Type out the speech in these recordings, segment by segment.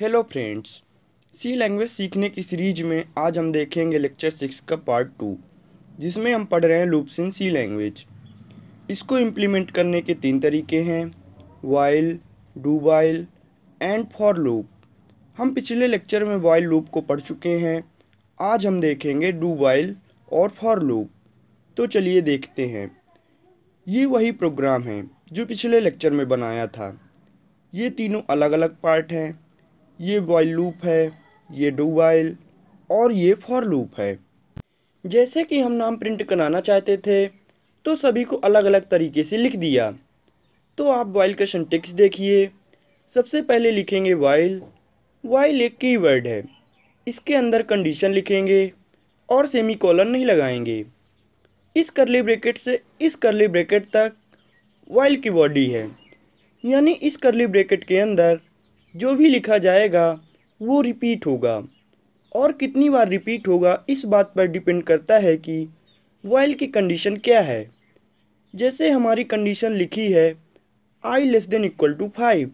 hello friends सी language सीखने की series में आज हम देखेंगे लेक्चर सिक्स का पार्ट टू जिसमें हम पढ़ रहे हैं लूप्स इन सी लैंग्वेज इसको इम्प्लीमेंट करने के तीन तरीके हैं while do while and for loop हम पिछले लेक्चर में वाइल लूप को पढ़ चुके हैं आज हम देखेंगे डू वाइल और फॉर लूप तो चलिए देखते हैं ये वही प्रोग्राम है जो पिछले लेक्चर में बनाया था ये तीनों अलग अलग पार्ट हैं ये वॉइल लूप है ये डू वाइल और ये फॉर लूप है जैसे कि हम नाम प्रिंट कराना चाहते थे तो सभी को अलग अलग तरीके से लिख दिया तो आप वाइल का सेंटेक्स देखिए सबसे पहले लिखेंगे वाइल वाइल एक कीवर्ड है इसके अंदर कंडीशन लिखेंगे और सेमी कॉलन नहीं लगाएंगे इस करली ब्रैकेट से इस करली ब्रैकेट तक वाइल की बॉडी है यानी इस करली ब्रैकेट के अंदर जो भी लिखा जाएगा वो रिपीट होगा और कितनी बार रिपीट होगा इस बात पर डिपेंड करता है कि वाइल की कंडीशन क्या है जैसे हमारी कंडीशन लिखी है i less than equal to five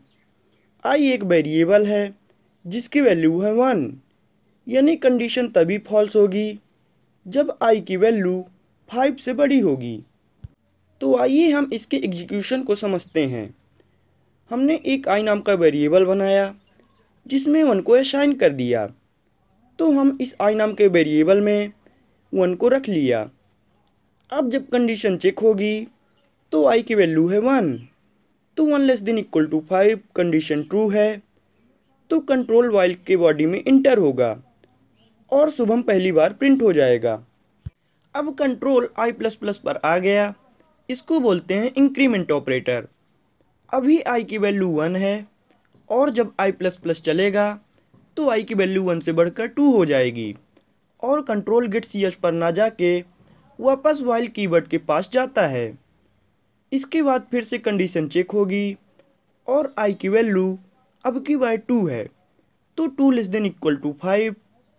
i एक वेरिएबल है जिसकी वैल्यू है वन यानी कंडीशन तभी फॉल्स होगी जब आई की वैल्यू फाइव से बड़ी होगी तो आइए हम इसके एग्जीक्यूशन को समझते हैं हमने एक आई नाम का वेरिएबल बनाया जिसमें वन को असाइन कर दिया तो हम इस आई नाम के वेरिएबल में वन को रख लिया अब जब कंडीशन चेक होगी तो आई की वैल्यू है वन तो one less then equal to five condition true है तो कंट्रोल वाइल के बॉडी में इंटर होगा और शुभम पहली बार प्रिंट हो जाएगा अब कंट्रोल आई प्लस प्लस पर आ गया इसको बोलते हैं इंक्रीमेंट ऑपरेटर अभी आई की वैल्यू वन है और जब आई प्लस प्लस चलेगा तो आई की वैल्यू वन से बढ़कर टू हो जाएगी और कंट्रोल गेट सी एच पर ना जाके वापस वाइल कीबर्ड के पास जाता है इसके बाद फिर से कंडीशन चेक होगी और आई की वैल्यू अब की बाय टू है तो two less than equal to five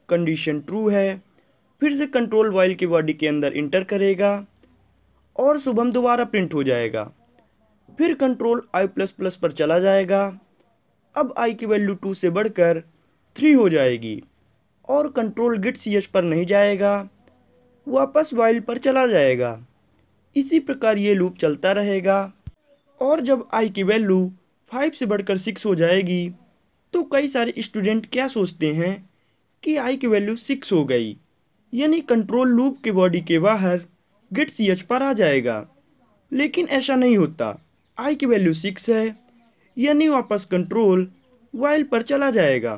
condition true है फिर से कंट्रोल वाइल की बॉडी के अंदर इंटर करेगा और शुभम दोबारा प्रिंट हो जाएगा फिर कंट्रोल आई प्लस प्लस पर चला जाएगा अब आई की वैल्यू टू से बढ़कर थ्री हो जाएगी और कंट्रोल गिट सी एच पर नहीं जाएगा वापस वाइल पर चला जाएगा इसी प्रकार ये लूप चलता रहेगा और जब आई की वैल्यू फाइव से बढ़कर सिक्स हो जाएगी तो कई सारे स्टूडेंट क्या सोचते हैं कि आई की वैल्यू सिक्स हो गई यानी कंट्रोल लूप के बॉडी के बाहर गिट सी एच पर आ जाएगा लेकिन ऐसा नहीं होता आई की वैल्यू सिक्स है यानी वापस कंट्रोल वाइल पर चला जाएगा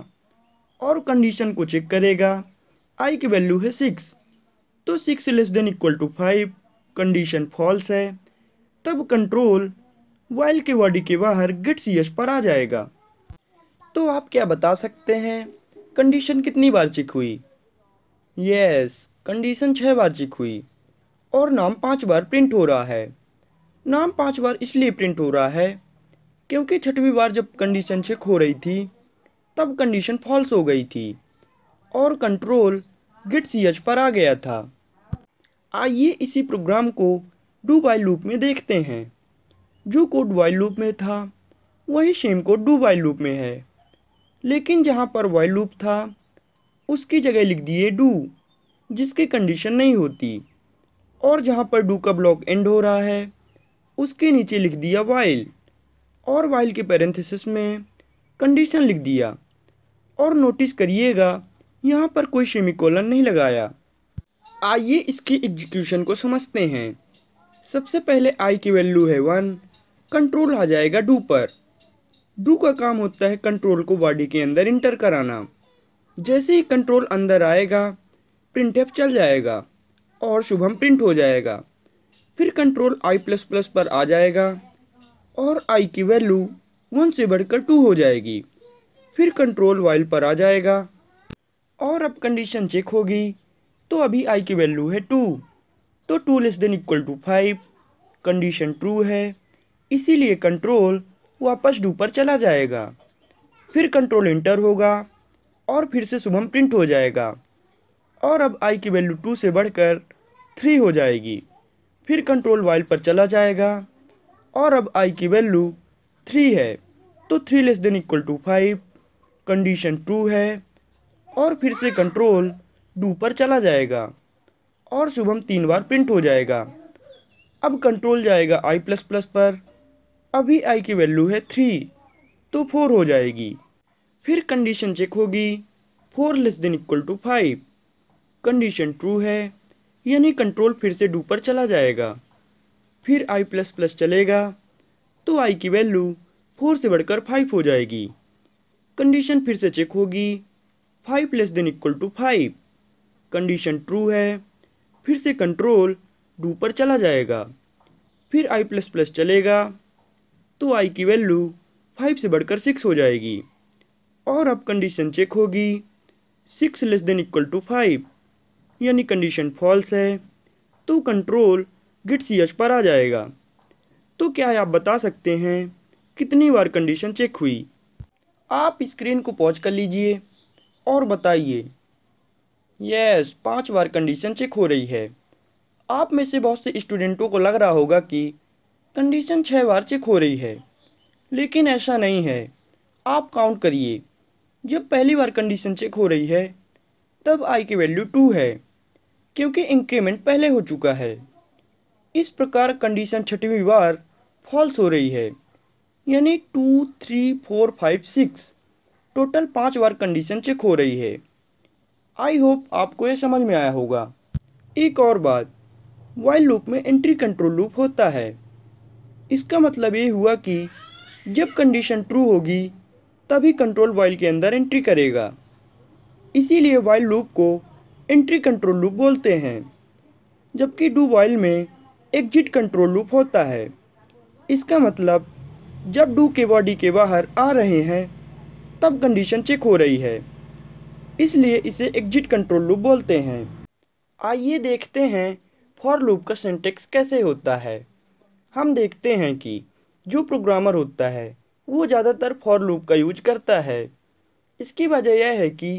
और कंडीशन को चेक करेगा आई की वैल्यू है सिक्स तो six less than equal to five condition false है तब कंट्रोल वाइल के बॉडी के बाहर गेट सी एस पर आ जाएगा तो आप क्या बता सकते हैं कंडीशन कितनी बार चेक हुई यस कंडीशन छः बार चेक हुई और नाम पाँच बार प्रिंट हो रहा है नाम पांच बार इसलिए प्रिंट हो रहा है क्योंकि छठवीं बार जब कंडीशन चेक हो रही थी तब कंडीशन फॉल्स हो गई थी और कंट्रोल गिट सी एच पर आ गया था आइए इसी प्रोग्राम को डू बाई लूप में देखते हैं जो कोड वाइल लूप में था वही same code do while loop में है लेकिन जहाँ पर वाइल लूप था उसकी जगह लिख दिए डू जिसकी कंडीशन नहीं होती और जहाँ पर डू का ब्लॉक एंड हो रहा है उसके नीचे लिख दिया वाइल और वाइल के पैरेंथेसिस में कंडीशन लिख दिया और नोटिस करिएगा यहाँ पर कोई शेमिकोलन नहीं लगाया आइए इसकी एग्जीक्यूशन को समझते हैं सबसे पहले आई की वैल्यू है वन कंट्रोल आ जाएगा डू पर डू का काम होता है कंट्रोल को बॉडी के अंदर इंटर कराना जैसे ही कंट्रोल अंदर आएगा प्रिंट चल जाएगा और शुभम प्रिंट हो जाएगा फिर कंट्रोल आई प्लस प्लस पर आ जाएगा और आई की वैल्यू वन से बढ़कर टू हो जाएगी फिर कंट्रोल वाइल पर आ जाएगा और अब कंडीशन चेक होगी तो अभी आई की वैल्यू है टू तो two less than equal to five condition true है इसीलिए कंट्रोल वापस डू पर चला जाएगा फिर कंट्रोल इंटर होगा और फिर से शुभम प्रिंट हो जाएगा और अब आई की वैल्यू टू से बढ़कर थ्री हो जाएगी फिर कंट्रोल वाइल पर चला जाएगा और अब आई की वैल्यू थ्री है तो three less than equal to five condition true है और फिर से कंट्रोल डू पर चला जाएगा और शुभम तीन बार प्रिंट हो जाएगा अब कंट्रोल जाएगा आई प्लस प्लस पर अभी आई की वैल्यू है थ्री तो फोर हो जाएगी फिर कंडीशन चेक होगी four less than equal to five condition true है यानी कंट्रोल फिर से डू पर चला जाएगा फिर आई प्लस प्लस चलेगा तो आई की वैल्यू फोर से बढ़कर फाइव हो जाएगी कंडीशन फिर से चेक होगी five plus then equal to five condition true है फिर से कंट्रोल डू पर चला जाएगा फिर आई प्लस प्लस चलेगा तो आई की वैल्यू फाइव से बढ़कर सिक्स हो जाएगी और अब कंडीशन चेक होगी six less than equal to five यानी कंडीशन फॉल्स है तो कंट्रोल गिट सी एच पर आ जाएगा तो क्या आप बता सकते हैं कितनी बार कंडीशन चेक हुई आप स्क्रीन को पॉज कर लीजिए और बताइए यस पांच बार कंडीशन चेक हो रही है आप में से बहुत से स्टूडेंटों को लग रहा होगा कि कंडीशन छः बार चेक हो रही है लेकिन ऐसा नहीं है आप काउंट करिए जब पहली बार कंडीशन चेक हो रही है तब आई की वैल्यू टू है क्योंकि इंक्रीमेंट पहले हो चुका है इस प्रकार कंडीशन छठवीं बार फॉल्स हो रही है यानी two three four five six total पाँच बार कंडीशन चेक हो रही है आई होप आपको यह समझ में आया होगा एक और बात वाइल लूप में एंट्री कंट्रोल लूप होता है इसका मतलब ये हुआ कि जब कंडीशन ट्रू होगी तभी कंट्रोल वाइल के अंदर एंट्री करेगा इसीलिए वाइल लूप को एंट्री कंट्रोल लूप बोलते हैं जबकि डू वाइल में एग्जिट कंट्रोल लूप होता है इसका मतलब जब डू के बॉडी के बाहर आ रहे हैं तब कंडीशन चेक हो रही है इसलिए इसे एग्जिट कंट्रोल लूप बोलते हैं आइए देखते हैं फॉर लूप का सेंटेक्स कैसे होता है हम देखते हैं कि जो प्रोग्रामर होता है वो ज़्यादातर फॉर लूप का यूज करता है इसकी वजह यह है कि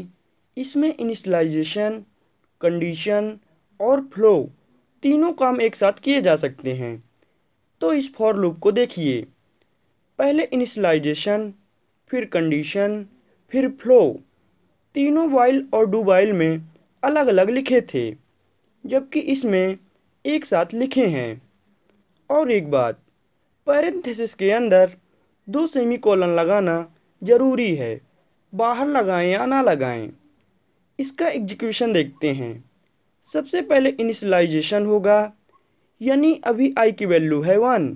इसमें इनिशलाइजेशन कंडीशन और फ्लो तीनों काम एक साथ किए जा सकते हैं तो इस फॉर लूप को देखिए पहले इनिशलाइजेशन फिर कंडीशन फिर फ्लो तीनों वाइल और डू वाइल में अलग अलग लिखे थे जबकि इसमें एक साथ लिखे हैं और एक बात पैरेंथेसिस के अंदर दो सेमी कॉलन लगाना ज़रूरी है बाहर लगाएं या ना लगाएं इसका एग्जीक्यूशन देखते हैं सबसे पहले इनिशलाइजेशन होगा यानी अभी आई की वैल्यू है वन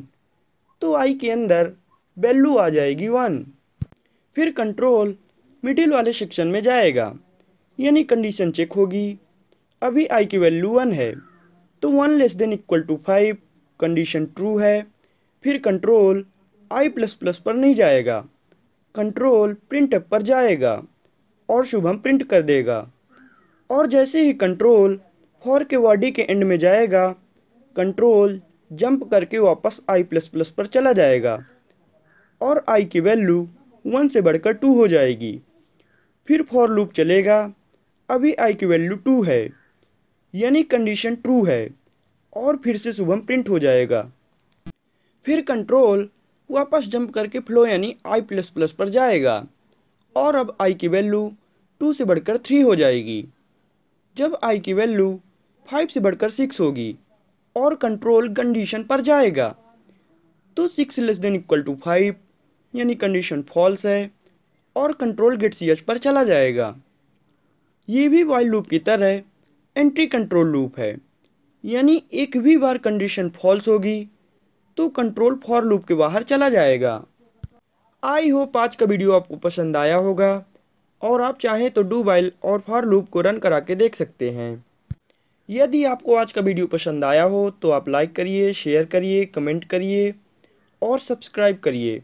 तो आई के अंदर वैल्यू आ जाएगी वन फिर कंट्रोल मिडिल वाले सेक्शन में जाएगा यानी कंडीशन चेक होगी अभी आई की वैल्यू वन है तो one less than equal to five condition true है फिर कंट्रोल आई प्लस प्लस पर नहीं जाएगा कंट्रोल प्रिंट पर जाएगा और शुभम प्रिंट कर देगा और जैसे ही कंट्रोल फॉर के वाडी के एंड में जाएगा कंट्रोल जंप करके वापस आई प्लस प्लस पर चला जाएगा और आई की वैल्यू वन से बढ़कर टू हो जाएगी फिर फॉर लूप चलेगा अभी आई की वैल्यू टू है यानी कंडीशन ट्रू है और फिर से शुभम प्रिंट हो जाएगा फिर कंट्रोल वापस जंप करके फ्लो यानी आई प्लस प्लस पर जाएगा और अब आई की वैल्यू टू से बढ़कर थ्री हो जाएगी जब आई की वैल्यू फाइव से बढ़कर सिक्स होगी और कंट्रोल कंडीशन पर जाएगा तो six less than equal to five यानी कंडीशन फॉल्स है और कंट्रोल गेट सी एच पर चला जाएगा ये भी वाइल लूप की तरह एंट्री कंट्रोल लूप है यानी एक भी बार कंडीशन फॉल्स होगी तो कंट्रोल फॉर लूप के बाहर चला जाएगा आई होप आज का वीडियो आपको पसंद आया होगा और आप चाहें तो डू वाइल और फार लूप को रन करा के देख सकते हैं यदि आपको आज का वीडियो पसंद आया हो तो आप लाइक करिए शेयर करिए कमेंट करिए और सब्सक्राइब करिए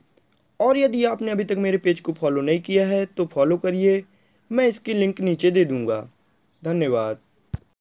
और यदि आपने अभी तक मेरे पेज को फॉलो नहीं किया है तो फॉलो करिए मैं इसकी लिंक नीचे दे दूँगा धन्यवाद